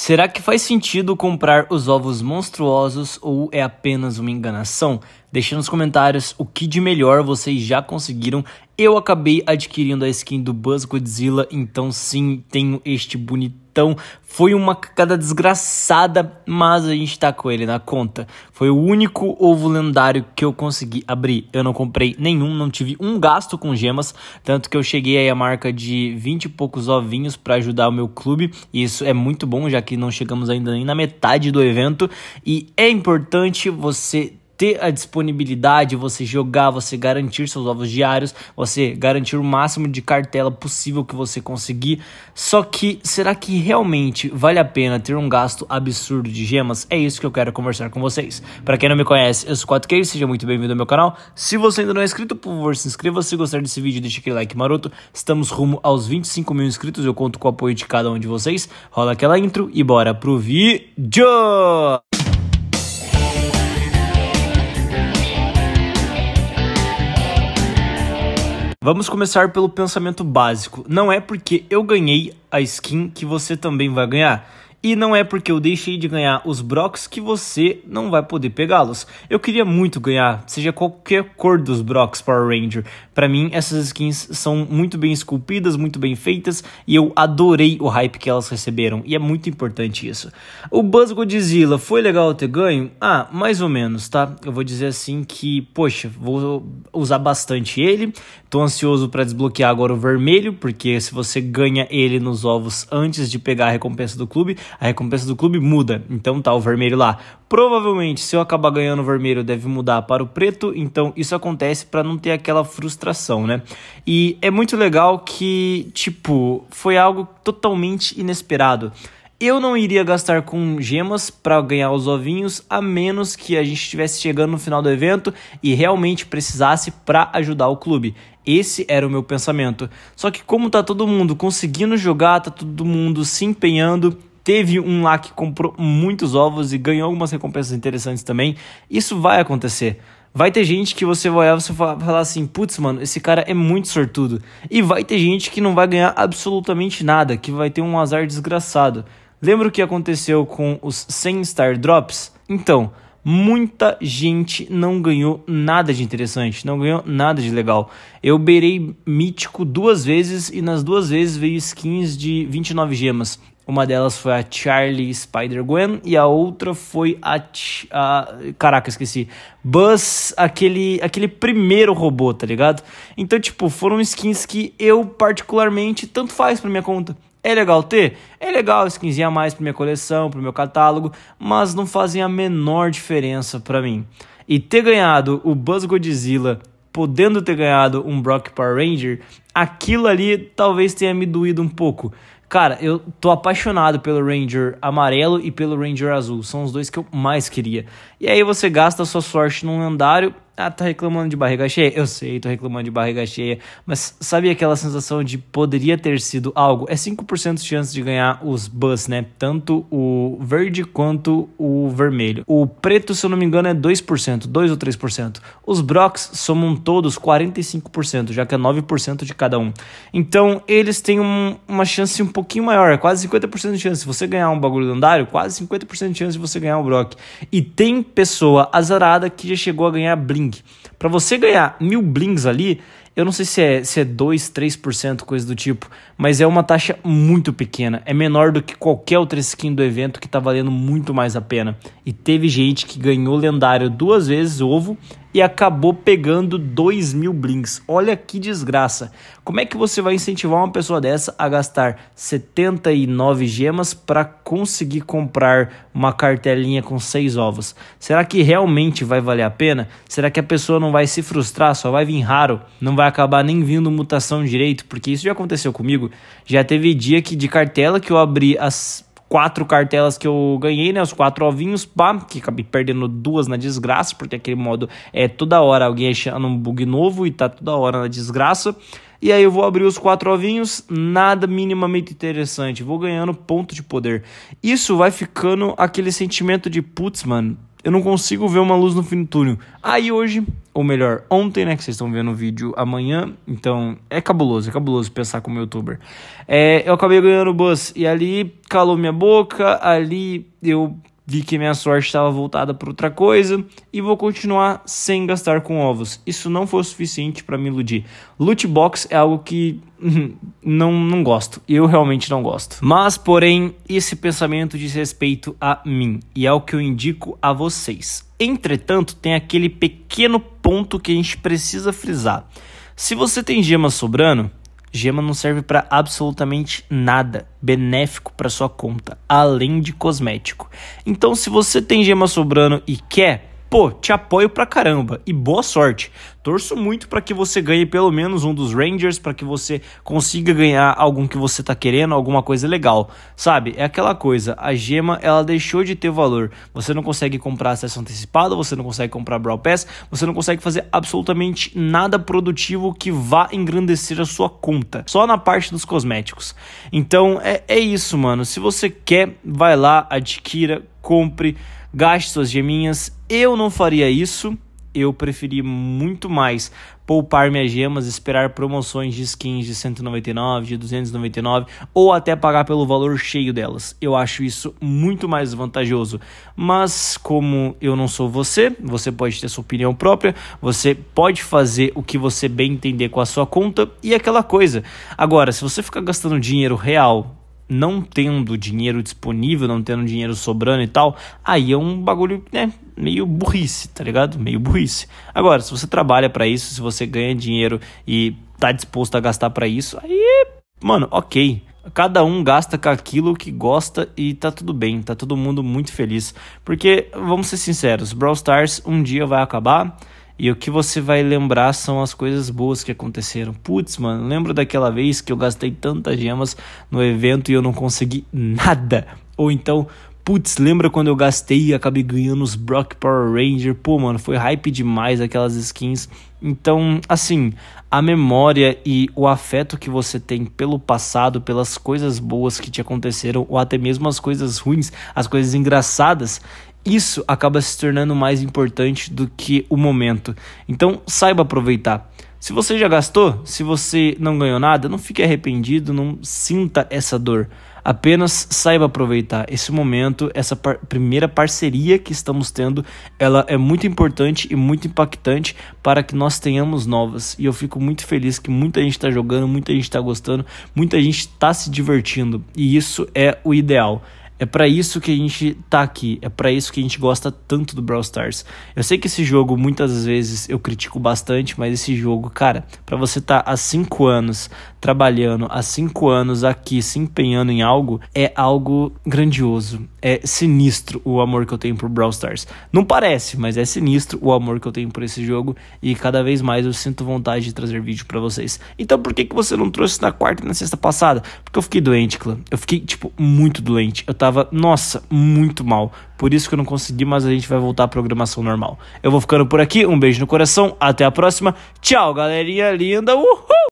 Será que faz sentido comprar os ovos monstruosos ou é apenas uma enganação? Deixe nos comentários o que de melhor vocês já conseguiram. Eu acabei adquirindo a skin do Buzz Godzilla, então sim, tenho este bonitão. Foi uma cacada desgraçada, mas a gente tá com ele na conta. Foi o único ovo lendário que eu consegui abrir. Eu não comprei nenhum, não tive um gasto com gemas, tanto que eu cheguei aí a marca de 20 e poucos ovinhos para ajudar o meu clube. E isso é muito bom, já que não chegamos ainda nem na metade do evento. E é importante você ter a disponibilidade, você jogar, você garantir seus ovos diários, você garantir o máximo de cartela possível que você conseguir. Só que será que realmente vale a pena ter um gasto absurdo de gemas? É isso que eu quero conversar com vocês. Para quem não me conhece, eu sou 4K, seja muito bem-vindo ao meu canal. Se você ainda não é inscrito, por favor, se inscreva. Se gostar desse vídeo, deixa aquele like maroto. Estamos rumo aos 25 mil inscritos, eu conto com o apoio de cada um de vocês. Rola aquela intro e bora pro vídeo! Vamos começar pelo pensamento básico. Não é porque eu ganhei a skin que você também vai ganhar. E não é porque eu deixei de ganhar os Brocks que você não vai poder pegá-los. Eu queria muito ganhar, seja qualquer cor dos Brocks Power Ranger. Para mim, essas skins são muito bem esculpidas, muito bem feitas, e eu adorei o hype que elas receberam, e é muito importante isso. O Buzz Godzilla foi legal ter ganho? Ah, mais ou menos, tá? Eu vou dizer assim que, poxa, vou usar bastante ele. Tô ansioso para desbloquear agora o vermelho, porque se você ganha ele nos ovos antes de pegar a recompensa do clube, a recompensa do clube muda. Então tá o vermelho lá. Provavelmente, se eu acabar ganhando o vermelho, deve mudar para o preto. Então isso acontece para não ter aquela frustração, né? E é muito legal que, tipo, foi algo totalmente inesperado. Eu não iria gastar com gemas para ganhar os ovinhos, a menos que a gente estivesse chegando no final do evento e realmente precisasse para ajudar o clube. Esse era o meu pensamento. Só que como tá todo mundo conseguindo jogar, tá todo mundo se empenhando, Teve um lá que comprou muitos ovos e ganhou algumas recompensas interessantes também. Isso vai acontecer. Vai ter gente que você vai olhar e você vai falar assim: putz, mano, esse cara é muito sortudo. E vai ter gente que não vai ganhar absolutamente nada, que vai ter um azar desgraçado. Lembra o que aconteceu com os 100 Star Drops? Então, muita gente não ganhou nada de interessante, não ganhou nada de legal. Eu beirei mítico duas vezes e nas duas vezes veio skins de 29 gemas. Uma delas foi a Charlie Spider-Gwen e a outra foi a, a. Caraca, esqueci. Buzz, aquele, aquele primeiro robô, tá ligado? Então, tipo, foram skins que eu particularmente tanto faz pra minha conta. É legal ter? É legal, skinzinha a mais pra minha coleção, pro meu catálogo, mas não fazem a menor diferença para mim. E ter ganhado o Buzz Godzilla, podendo ter ganhado um Brock Power Ranger, aquilo ali talvez tenha me doído um pouco. Cara, eu tô apaixonado pelo Ranger amarelo e pelo Ranger azul. São os dois que eu mais queria. E aí você gasta a sua sorte num lendário ah, tá reclamando de barriga cheia? Eu sei, tô reclamando de barriga cheia. Mas sabe aquela sensação de poderia ter sido algo? É 5% de chance de ganhar os bus, né? Tanto o verde quanto o vermelho. O preto, se eu não me engano, é 2%, 2 ou 3%. Os Brocs somam todos 45%, já que é 9% de cada um. Então, eles têm um, uma chance um pouquinho maior, é quase 50% de chance. Se você ganhar um bagulho lendário, quase 50% de chance de você ganhar um Brock. E tem pessoa azarada que já chegou a ganhar Blink bling. Para você ganhar mil blings ali, eu não sei se é, se é 2, 3%, coisa do tipo, mas é uma taxa muito pequena. É menor do que qualquer outra skin do evento que tá valendo muito mais a pena. E teve gente que ganhou lendário duas vezes ovo e acabou pegando 2 mil blinks. Olha que desgraça. Como é que você vai incentivar uma pessoa dessa a gastar 79 gemas para conseguir comprar uma cartelinha com 6 ovos? Será que realmente vai valer a pena? Será que a pessoa não vai se frustrar, só vai vir raro? Não vai acabar nem vindo mutação direito? Porque isso já aconteceu comigo. Já teve dia que de cartela que eu abri as quatro cartelas que eu ganhei, né? Os quatro ovinhos, pá, que acabei perdendo duas na desgraça, porque aquele modo é toda hora alguém achando um bug novo e tá toda hora na desgraça. E aí eu vou abrir os quatro ovinhos, nada minimamente interessante, vou ganhando ponto de poder. Isso vai ficando aquele sentimento de putz, mano, eu não consigo ver uma luz no fim do túnel. Aí hoje, ou melhor, ontem, né, que vocês estão vendo o vídeo amanhã, então é cabuloso, é cabuloso pensar como youtuber. É, eu acabei ganhando o bus e ali calou minha boca, ali eu vi que minha sorte estava voltada para outra coisa e vou continuar sem gastar com ovos. Isso não foi o suficiente para me iludir. Loot box é algo que uhum, não, não gosto. Eu realmente não gosto. Mas, porém, esse pensamento diz respeito a mim e é o que eu indico a vocês. Entretanto, tem aquele pequeno ponto que a gente precisa frisar. Se você tem gemas sobrando, Gema não serve para absolutamente nada benéfico para sua conta, além de cosmético. Então, se você tem gema sobrando e quer, Pô, te apoio pra caramba e boa sorte. Torço muito para que você ganhe pelo menos um dos Rangers, para que você consiga ganhar algum que você tá querendo, alguma coisa legal. Sabe? É aquela coisa, a gema ela deixou de ter valor. Você não consegue comprar acesso antecipado, você não consegue comprar Brawl Pass, você não consegue fazer absolutamente nada produtivo que vá engrandecer a sua conta, só na parte dos cosméticos. Então é, é isso, mano. Se você quer, vai lá, adquira, compre gaste suas geminhas. Eu não faria isso. Eu preferi muito mais poupar minhas gemas, esperar promoções de skins de 199, de 299 ou até pagar pelo valor cheio delas. Eu acho isso muito mais vantajoso. Mas como eu não sou você, você pode ter sua opinião própria, você pode fazer o que você bem entender com a sua conta e aquela coisa. Agora, se você ficar gastando dinheiro real não tendo dinheiro disponível, não tendo dinheiro sobrando e tal, aí é um bagulho, né, meio burrice, tá ligado? Meio burrice. Agora, se você trabalha para isso, se você ganha dinheiro e tá disposto a gastar para isso, aí, mano, OK. Cada um gasta com aquilo que gosta e tá tudo bem, tá todo mundo muito feliz. Porque, vamos ser sinceros, Brawl Stars um dia vai acabar, e o que você vai lembrar são as coisas boas que aconteceram. Putz, mano, lembro daquela vez que eu gastei tantas gemas no evento e eu não consegui nada. Ou então, putz, lembra quando eu gastei e acabei ganhando os Brock Power Ranger? Pô, mano, foi hype demais aquelas skins. Então, assim, a memória e o afeto que você tem pelo passado, pelas coisas boas que te aconteceram, ou até mesmo as coisas ruins, as coisas engraçadas, isso acaba se tornando mais importante do que o momento. Então, saiba aproveitar. Se você já gastou, se você não ganhou nada, não fique arrependido, não sinta essa dor. Apenas saiba aproveitar esse momento, essa par primeira parceria que estamos tendo, ela é muito importante e muito impactante para que nós tenhamos novas. E eu fico muito feliz que muita gente está jogando, muita gente está gostando, muita gente está se divertindo. E isso é o ideal é para isso que a gente tá aqui, é para isso que a gente gosta tanto do Brawl Stars. Eu sei que esse jogo muitas vezes eu critico bastante, mas esse jogo, cara, para você tá há 5 anos trabalhando, há 5 anos aqui se empenhando em algo, é algo grandioso. É sinistro o amor que eu tenho por Brawl Stars. Não parece, mas é sinistro o amor que eu tenho por esse jogo e cada vez mais eu sinto vontade de trazer vídeo para vocês. Então por que que você não trouxe na quarta e na sexta passada? Porque eu fiquei doente, clã. Eu fiquei tipo muito doente. Eu tava tava, nossa, muito mal. Por isso que eu não consegui, mas a gente vai voltar à programação normal. Eu vou ficando por aqui, um beijo no coração, até a próxima. Tchau, galerinha linda. Uhul!